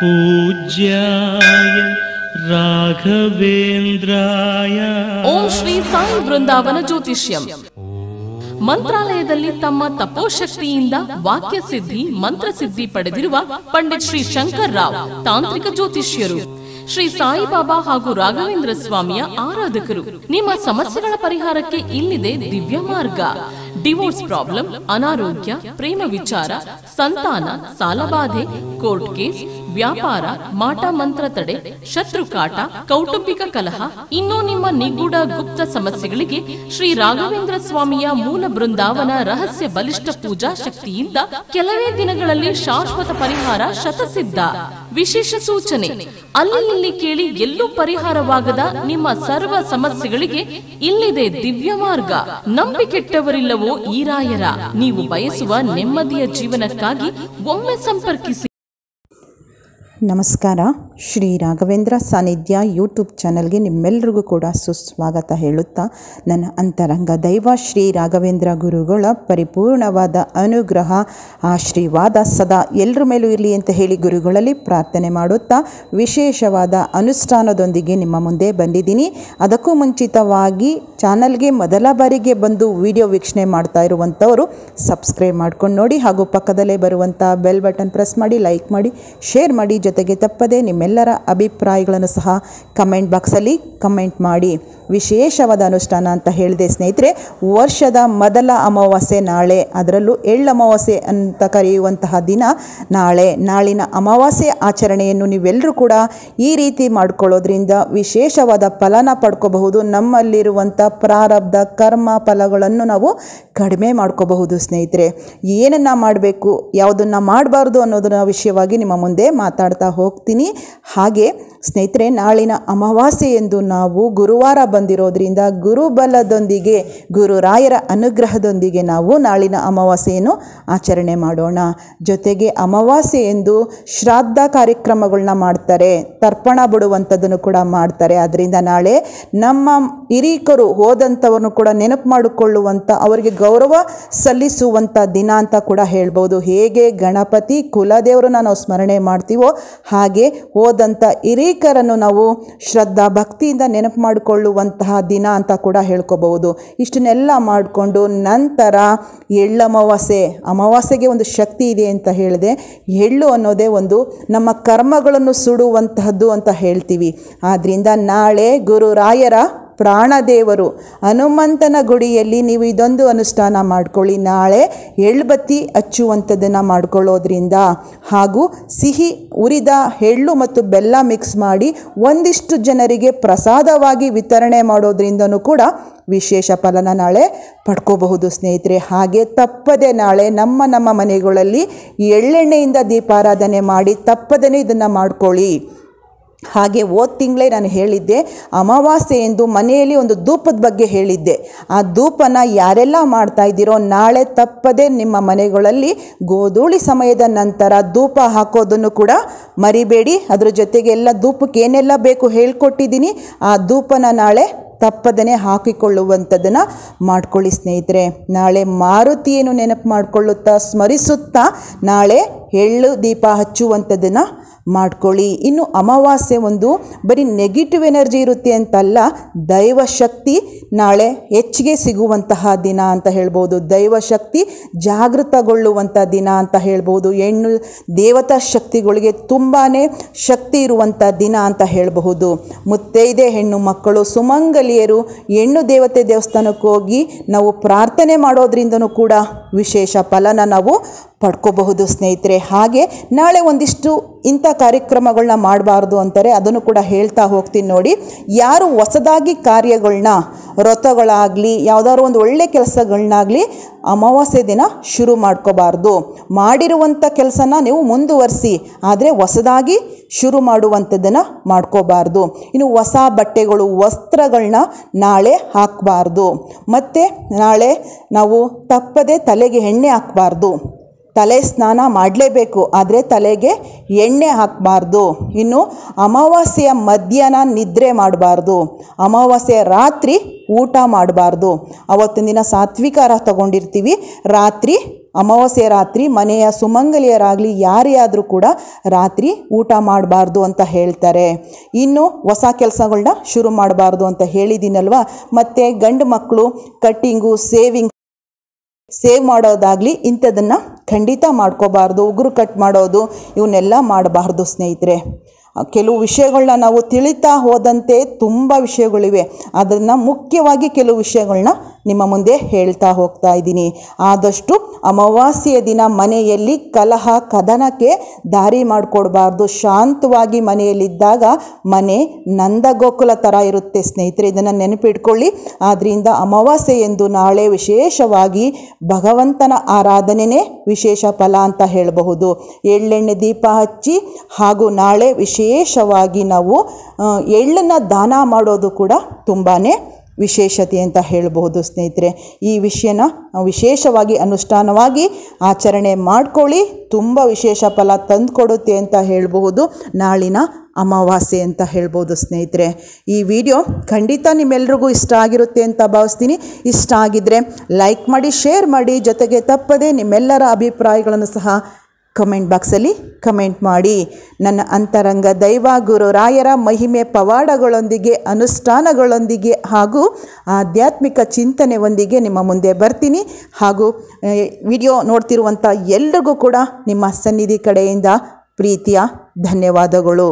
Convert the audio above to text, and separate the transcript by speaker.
Speaker 1: ಪೂಜ್ಯಾಯ ರಾಘವೇಂದ್ರಾಯ ಓಂ ಶ್ರೀ ಸಾಯಿ ಬೃಂದಾವನ ಜ್ಯೋತಿಷ್ಯಂ ಮಂತ್ರಾಲಯದಲ್ಲಿ ತಮ್ಮ ತಪೋಶಕ್ತಿಯಿಂದ ವಾಕ್ಯ ಸಿದ್ಧಿ ಸಿದ್ಧಿ ಪಡೆದಿರುವ ಪಂಡಿತ್ ಶ್ರೀ ಶಂಕರ್ ರಾವ್ ತಾಂತ್ರಿಕ ಜ್ಯೋತಿಷ್ಯರು ಶ್ರೀ ಸಾಯಿಬಾಬಾ ಹಾಗೂ ರಾಘವೇಂದ್ರ ಸ್ವಾಮಿಯ ಆರಾಧಕರು ನಿಮ್ಮ ಸಮಸ್ಯೆಗಳ ಪರಿಹಾರಕ್ಕೆ ಇಲ್ಲಿದೆ ದಿವ್ಯ ಮಾರ್ಗ ಡಿವೋರ್ಸ್ ಪ್ರಾಬ್ಲಮ್ ಅನಾರೋಗ್ಯ ಪ್ರೇಮ ವಿಚಾರ ಸಂತಾನ ಸಾಲಬಾಧೆ ಕೋರ್ಟ್ ಕೇಸ್ ವ್ಯಾಪಾರ ಮಾಟ ಮಂತ್ರ ತಡೆ ಶತ್ರು ಕಾಟ ಕೌಟುಂಬಿಕ ಕಲಹ ಇನ್ನು ನಿಮ್ಮ ನಿಗೂಢ ಗುಪ್ತ ಸಮಸ್ಯೆಗಳಿಗೆ ಶ್ರೀ ರಾಘವೇಂದ್ರ ಸ್ವಾಮಿಯ ಮೂಲ ಬೃಂದಾವನ ರಹಸ್ಯ ಬಲಿಷ್ಠ ಪೂಜಾ ಶಕ್ತಿಯಿಂದ ಕೆಲವೇ ದಿನಗಳಲ್ಲಿ ಶಾಶ್ವತ ಪರಿಹಾರ ಶತಸಿದ್ಧ ವಿಶೇಷ ಸೂಚನೆ ಅಲ್ಲಿ ಇಲ್ಲಿ ಕೇಳಿ ಎಲ್ಲೂ ಪರಿಹಾರವಾಗದ ನಿಮ್ಮ ಸರ್ವ ಸಮಸ್ಯೆಗಳಿಗೆ ಇಲ್ಲಿದೆ ದಿವ್ಯ ಮಾರ್ಗ ನಂಬಿಕೆಟ್ಟವರಿಲ್ಲವೋ ಈರಾಯರ ನೀವು ಬಯಸುವ ನೆಮ್ಮದಿಯ ಜೀವನಕ್ಕಾಗಿ ಒಮ್ಮೆ ಸಂಪರ್ಕಿಸಿ
Speaker 2: Namaskara. ಶ್ರೀ ರಾಘವೇಂದ್ರ ಸಾನಿಧ್ಯ ಯೂಟ್ಯೂಬ್ ಚಾನಲ್ಗೆ ನಿಮ್ಮೆಲ್ಲರಿಗೂ ಕೂಡ ಸುಸ್ವಾಗತ ಹೇಳುತ್ತಾ ನನ್ನ ಅಂತರಂಗ ದೈವ ಶ್ರೀ ರಾಘವೇಂದ್ರ ಗುರುಗಳ ಪರಿಪೂರ್ಣವಾದ ಅನುಗ್ರಹ ಆಶೀರ್ವಾದ ಸದಾ ಎಲ್ಲರ ಮೇಲೂ ಇರಲಿ ಅಂತ ಹೇಳಿ ಗುರುಗಳಲ್ಲಿ ಪ್ರಾರ್ಥನೆ ಮಾಡುತ್ತಾ ವಿಶೇಷವಾದ ಅನುಷ್ಠಾನದೊಂದಿಗೆ ನಿಮ್ಮ ಮುಂದೆ ಬಂದಿದ್ದೀನಿ ಅದಕ್ಕೂ ಮುಂಚಿತವಾಗಿ ಚಾನಲ್ಗೆ ಮೊದಲ ಬಾರಿಗೆ ಬಂದು ವಿಡಿಯೋ ವೀಕ್ಷಣೆ ಮಾಡ್ತಾ ಇರುವಂಥವರು ಸಬ್ಸ್ಕ್ರೈಬ್ ಮಾಡ್ಕೊಂಡು ನೋಡಿ ಹಾಗೂ ಪಕ್ಕದಲ್ಲೇ ಬರುವಂಥ ಬೆಲ್ ಬಟನ್ ಪ್ರೆಸ್ ಮಾಡಿ ಲೈಕ್ ಮಾಡಿ ಶೇರ್ ಮಾಡಿ ಜೊತೆಗೆ ತಪ್ಪದೆ ನಿಮ್ಮೆಲ್ಲ ಎಲ್ಲರ ಅಭಿಪ್ರಾಯಗಳನ್ನು ಸಹ ಕಮೆಂಟ್ ಬಾಕ್ಸಲ್ಲಿ ಕಮೆಂಟ್ ಮಾಡಿ ವಿಶೇಷವಾದ ಅನುಷ್ಠಾನ ಅಂತ ಹೇಳಿದೆ ಸ್ನೇಹಿತರೆ ವರ್ಷದ ಮೊದಲ ಅಮಾವಾಸ್ಯೆ ನಾಳೆ ಅದರಲ್ಲೂ ಎಳ್ಳು ಅಮಾವಾಸ್ಯೆ ಅಂತ ಕರೆಯುವಂತಹ ದಿನ ನಾಳೆ ನಾಳಿನ ಅಮಾವಾಸ್ಯೆ ಆಚರಣೆಯನ್ನು ನೀವೆಲ್ಲರೂ ಕೂಡ ಈ ರೀತಿ ಮಾಡ್ಕೊಳ್ಳೋದ್ರಿಂದ ವಿಶೇಷವಾದ ಫಲನ ಪಡ್ಕೋಬಹುದು ನಮ್ಮಲ್ಲಿರುವಂಥ ಪ್ರಾರಬ್ಧ ಕರ್ಮ ಫಲಗಳನ್ನು ನಾವು ಕಡಿಮೆ ಮಾಡ್ಕೋಬಹುದು ಸ್ನೇಹಿತರೆ ಏನನ್ನು ಮಾಡಬೇಕು ಯಾವುದನ್ನು ಮಾಡಬಾರ್ದು ಅನ್ನೋದನ್ನ ವಿಷಯವಾಗಿ ನಿಮ್ಮ ಮುಂದೆ ಮಾತಾಡ್ತಾ ಹೋಗ್ತೀನಿ ಹಾಗೆ ಸ್ನೇಹಿತರೆ ನಾಳಿನ ಎಂದು ನಾವು ಗುರುವಾರ ಬ ಬಂದಿರೋದ್ರಿಂದ ಗುರುಬಲದೊಂದಿಗೆ ಗುರುರಾಯರ ಅನುಗ್ರಹದೊಂದಿಗೆ ನಾವು ನಾಳಿನ ಅಮಾವಾಸ್ಯೆಯನ್ನು ಆಚರಣೆ ಮಾಡೋಣ ಜೊತೆಗೆ ಅಮಾವಾಸ್ಯೆ ಎಂದು ಶ್ರಾದ್ದ ಕಾರ್ಯಕ್ರಮಗಳನ್ನ ಮಾಡ್ತಾರೆ ತರ್ಪಣ ಬಿಡುವಂಥದ್ದನ್ನು ಕೂಡ ಮಾಡ್ತಾರೆ ಅದರಿಂದ ನಾಳೆ ನಮ್ಮ ಹಿರೀಕರು ಹೋದಂಥವ್ರನ್ನು ಕೂಡ ನೆನಪು ಮಾಡಿಕೊಳ್ಳುವಂಥ ಅವರಿಗೆ ಗೌರವ ಸಲ್ಲಿಸುವಂಥ ದಿನ ಅಂತ ಕೂಡ ಹೇಳ್ಬೋದು ಹೇಗೆ ಗಣಪತಿ ಕುಲದೇವರನ್ನ ನಾವು ಸ್ಮರಣೆ ಮಾಡ್ತೀವೋ ಹಾಗೆ ಹೋದಂಥ ಹಿರೀಕರನ್ನು ನಾವು ಶ್ರದ್ಧಾ ಭಕ್ತಿಯಿಂದ ನೆನಪು ಮಾಡಿಕೊಳ್ಳುವಂಥ ಮಾಡುವಂತಹ ದಿನ ಅಂತ ಕೂಡ ಹೇಳ್ಕೋಬಹುದು ಇಷ್ಟನ್ನೆಲ್ಲ ಮಾಡಿಕೊಂಡು ನಂತರ ಎಳ್ಳಮಾವಾಸೆ ಅಮಾವಾಸ್ಯೆಗೆ ಒಂದು ಶಕ್ತಿ ಇದೆ ಅಂತ ಹೇಳಿದೆ ಎಳ್ಳು ಅನ್ನೋದೇ ಒಂದು ನಮ್ಮ ಕರ್ಮಗಳನ್ನು ಸುಡುವಂತಹದ್ದು ಅಂತ ಹೇಳ್ತೀವಿ ಆದ್ದರಿಂದ ನಾಳೆ ಗುರುರಾಯರ ಪ್ರಾಣದೇವರು ಹನುಮಂತನ ಗುಡಿಯಲ್ಲಿ ನೀವು ಇದೊಂದು ಅನುಷ್ಠಾನ ಮಾಡ್ಕೊಳ್ಳಿ ನಾಳೆ ಎಳ್ಬತ್ತಿ ಹಚ್ಚುವಂಥದ್ದನ್ನು ಮಾಡ್ಕೊಳ್ಳೋದ್ರಿಂದ ಹಾಗೂ ಸಿಹಿ ಉರಿದ ಎಳ್ಳು ಮತ್ತು ಬೆಲ್ಲ ಮಿಕ್ಸ್ ಮಾಡಿ ಒಂದಿಷ್ಟು ಜನರಿಗೆ ಪ್ರಸಾದವಾಗಿ ವಿತರಣೆ ಮಾಡೋದ್ರಿಂದನೂ ಕೂಡ ವಿಶೇಷ ಫಲನ ನಾಳೆ ಪಡ್ಕೋಬಹುದು ಸ್ನೇಹಿತರೆ ಹಾಗೆ ತಪ್ಪದೆ ನಾಳೆ ನಮ್ಮ ನಮ್ಮ ಮನೆಗಳಲ್ಲಿ ಎಳ್ಳೆಣ್ಣೆಯಿಂದ ದೀಪಾರಾಧನೆ ಮಾಡಿ ತಪ್ಪದೇ ಇದನ್ನು ಮಾಡ್ಕೊಳ್ಳಿ ಹಾಗೆ ಹೋದ ತಿಂಗಳೇ ನಾನು ಹೇಳಿದ್ದೆ ಅಮಾವಾಸ್ಯೆ ಎಂದು ಮನೆಯಲ್ಲಿ ಒಂದು ಧೂಪದ ಬಗ್ಗೆ ಹೇಳಿದ್ದೆ ಆ ಧೂಪನ ಯಾರೆಲ್ಲ ಮಾಡ್ತಾ ಇದ್ದೀರೋ ನಾಳೆ ತಪ್ಪದೆ ನಿಮ್ಮ ಮನೆಗಳಲ್ಲಿ ಗೋಧೂಳಿ ಸಮಯದ ನಂತರ ಧೂಪ ಹಾಕೋದನ್ನು ಕೂಡ ಮರಿಬೇಡಿ ಅದರ ಜೊತೆಗೆ ಎಲ್ಲ ಧೂಪಕ್ಕೆ ಏನೆಲ್ಲ ಬೇಕು ಹೇಳ್ಕೊಟ್ಟಿದ್ದೀನಿ ಆ ಧೂಪನ ನಾಳೆ ತಪ್ಪದೇ ಹಾಕಿಕೊಳ್ಳುವಂಥದ್ದನ್ನು ಮಾಡ್ಕೊಳ್ಳಿ ಸ್ನೇಹಿತರೆ ನಾಳೆ ಮಾರುತಿಯನ್ನು ನೆನಪು ಮಾಡಿಕೊಳ್ಳುತ್ತಾ ಸ್ಮರಿಸುತ್ತಾ ನಾಳೆ ಎಳ್ಳು ದೀಪ ಹಚ್ಚುವಂಥದ್ದನ್ನು ಮಾಡ್ಕೊಳ್ಳಿ ಇನ್ನು ಅಮಾವಾಸ್ಯೆ ಒಂದು ಬರೀ ನೆಗೆಟಿವ್ ಎನರ್ಜಿ ಇರುತ್ತೆ ಅಂತಲ್ಲ ದೈವ ಶಕ್ತಿ ನಾಳೆ ಹೆಚ್ಚಿಗೆ ಸಿಗುವಂತಹ ದಿನ ಅಂತ ಹೇಳ್ಬೋದು ದೈವಶಕ್ತಿ ಜಾಗೃತಗೊಳ್ಳುವಂಥ ದಿನ ಅಂತ ಹೇಳ್ಬೋದು ಹೆಣ್ಣು ದೇವತಾ ಶಕ್ತಿಗಳಿಗೆ ತುಂಬಾ ಶಕ್ತಿ ಇರುವಂಥ ದಿನ ಅಂತ ಹೇಳಬಹುದು ಮುತ್ತೈದೆ ಹೆಣ್ಣು ಮಕ್ಕಳು ಸುಮಂಗಲಿಯರು ಹೆಣ್ಣು ದೇವತೆ ದೇವಸ್ಥಾನಕ್ಕೆ ಹೋಗಿ ನಾವು ಪ್ರಾರ್ಥನೆ ಮಾಡೋದ್ರಿಂದನೂ ಕೂಡ ವಿಶೇಷ ಫಲನ ನಾವು ಪಡ್ಕೋಬಹುದು ಸ್ನೇಹಿತರೆ ಹಾಗೆ ನಾಳೆ ಒಂದಿಷ್ಟು ಇಂಥ ಕಾರ್ಯಕ್ರಮಗಳನ್ನ ಮಾಡಬಾರ್ದು ಅಂತಾರೆ ಅದನ್ನು ಕೂಡ ಹೇಳ್ತಾ ಹೋಗ್ತೀನಿ ನೋಡಿ ಯಾರು ಹೊಸದಾಗಿ ಕಾರ್ಯಗಳನ್ನ ವ್ರತಗಳಾಗಲಿ ಯಾವುದಾದ್ರು ಒಂದು ಒಳ್ಳೆ ಕೆಲಸಗಳನ್ನಾಗಲಿ ಅಮಾವಾಸ್ಯೆ ದಿನ ಶುರು ಮಾಡ್ಕೋಬಾರ್ದು ಮಾಡಿರುವಂಥ ಕೆಲಸನ ನೀವು ಮುಂದುವರಿಸಿ ಆದರೆ ಹೊಸದಾಗಿ ಶುರು ಮಾಡುವಂಥದ್ದನ್ನು ಮಾಡ್ಕೋಬಾರ್ದು ಇನ್ನು ಹೊಸ ಬಟ್ಟೆಗಳು ವಸ್ತ್ರಗಳನ್ನ ನಾಳೆ ಹಾಕಬಾರ್ದು ಮತ್ತು ನಾಳೆ ನಾವು ತಪ್ಪದೆ ತಲೆಗೆ ಎಣ್ಣೆ ಹಾಕಬಾರ್ದು ತಲೆ ಸ್ನಾನ ಮಾಡಲೇಬೇಕು ಆದರೆ ತಲೆಗೆ ಎಣ್ಣೆ ಹಾಕಬಾರ್ದು ಇನ್ನು ಅಮಾವಾಸ್ಯೆಯ ಮಧ್ಯಾಹ್ನ ನಿದ್ರೆ ಮಾಡಬಾರ್ದು ಅಮಾವಾಸ್ಯೆಯ ರಾತ್ರಿ ಊಟ ಮಾಡಬಾರ್ದು ಅವತ್ತಿನ ದಿನ ಸಾತ್ವಿಕಾರ ತಗೊಂಡಿರ್ತೀವಿ ರಾತ್ರಿ ಅಮಾವಾಸ್ಯೆ ರಾತ್ರಿ ಮನೆಯ ಸುಮಂಗಲಿಯರಾಗಲಿ ಯಾರೇ ಆದರೂ ಕೂಡ ರಾತ್ರಿ ಊಟ ಮಾಡಬಾರ್ದು ಅಂತ ಹೇಳ್ತಾರೆ ಇನ್ನು ಹೊಸ ಕೆಲಸಗಳನ್ನ ಶುರು ಮಾಡಬಾರ್ದು ಅಂತ ಹೇಳಿದ್ದೀನಲ್ವ ಮತ್ತು ಗಂಡು ಮಕ್ಕಳು ಕಟ್ಟಿಂಗು ಸೇವಿಂಗ್ ಸೇವ್ ಮಾಡೋದಾಗಲಿ ಇಂಥದನ್ನು ಖಂಡಿತ ಮಾಡ್ಕೋಬಾರ್ದು ಉಗುರು ಕಟ್ ಮಾಡೋದು ಇವನ್ನೆಲ್ಲ ಮಾಡಬಾರ್ದು ಸ್ನೇಹಿತರೆ ಕೆಲವು ವಿಷಯಗಳನ್ನ ನಾವು ತಿಳಿತಾ ಹೋದಂತೆ ತುಂಬ ವಿಷಯಗಳಿವೆ ಅದನ್ನು ಮುಖ್ಯವಾಗಿ ಕೆಲವು ವಿಷಯಗಳನ್ನ ನಿಮ್ಮ ಮುಂದೆ ಹೇಳ್ತಾ ಹೋಗ್ತಾ ಇದ್ದೀನಿ ಆದಷ್ಟು ಅಮಾವಾಸ್ಯೆಯ ದಿನ ಮನೆಯಲ್ಲಿ ಕಲಹ ಕದನಕ್ಕೆ ದಾರಿ ಮಾಡಿಕೊಡಬಾರ್ದು ಶಾಂತವಾಗಿ ಮನೆಯಲ್ಲಿದ್ದಾಗ ಮನೆ ನಂದಗೋಕುಲ ಥರ ಇರುತ್ತೆ ಸ್ನೇಹಿತರೆ ಇದನ್ನು ನೆನಪಿಟ್ಕೊಳ್ಳಿ ಆದ್ದರಿಂದ ಅಮಾವಾಸ್ಯೆ ಎಂದು ನಾಳೆ ವಿಶೇಷವಾಗಿ ಭಗವಂತನ ಆರಾಧನೆಯೇ ವಿಶೇಷ ಫಲ ಅಂತ ಹೇಳಬಹುದು ಎಳ್ಳೆಣ್ಣೆ ದೀಪ ಹಚ್ಚಿ ಹಾಗೂ ನಾಳೆ ವಿಶೇಷವಾಗಿ ನಾವು ಎಳ್ಳನ್ನು ದಾನ ಮಾಡೋದು ಕೂಡ ತುಂಬಾ ವಿಶೇಷತೆ ಅಂತ ಹೇಳಬಹುದು ಸ್ನೇಹಿತರೆ ಈ ವಿಷಯನ ವಿಶೇಷವಾಗಿ ಅನುಷ್ಠಾನವಾಗಿ ಆಚರಣೆ ಮಾಡ್ಕೊಳ್ಳಿ ತುಂಬ ವಿಶೇಷ ಫಲ ತಂದುಕೊಡುತ್ತೆ ಅಂತ ಹೇಳಬಹುದು ನಾಳಿನ ಅಮಾವಾಸ್ಯೆ ಅಂತ ಹೇಳ್ಬೋದು ಸ್ನೇಹಿತರೆ ಈ ವಿಡಿಯೋ ಖಂಡಿತ ನಿಮ್ಮೆಲ್ರಿಗೂ ಇಷ್ಟ ಆಗಿರುತ್ತೆ ಅಂತ ಭಾವಿಸ್ತೀನಿ ಇಷ್ಟ ಆಗಿದ್ದರೆ ಲೈಕ್ ಮಾಡಿ ಶೇರ್ ಮಾಡಿ ಜೊತೆಗೆ ತಪ್ಪದೆ ನಿಮ್ಮೆಲ್ಲರ ಅಭಿಪ್ರಾಯಗಳನ್ನು ಸಹ ಕಮೆಂಟ್ ಬಾಕ್ಸಲ್ಲಿ ಕಮೆಂಟ್ ಮಾಡಿ ನನ್ನ ಅಂತರಂಗ ದೈವ ಗುರು ರಾಯರ ಮಹಿಮೆ ಪವಾಡಗಳೊಂದಿಗೆ ಅನುಷ್ಠಾನಗಳೊಂದಿಗೆ ಹಾಗೂ ಆಧ್ಯಾತ್ಮಿಕ ಚಿಂತನೆಯೊಂದಿಗೆ ನಿಮ್ಮ ಮುಂದೆ ಬರ್ತೀನಿ ಹಾಗೂ ವಿಡಿಯೋ ನೋಡ್ತಿರುವಂಥ ಎಲ್ರಿಗೂ ಕೂಡ ನಿಮ್ಮ ಸನ್ನಿಧಿ ಕಡೆಯಿಂದ ಪ್ರೀತಿಯ ಧನ್ಯವಾದಗಳು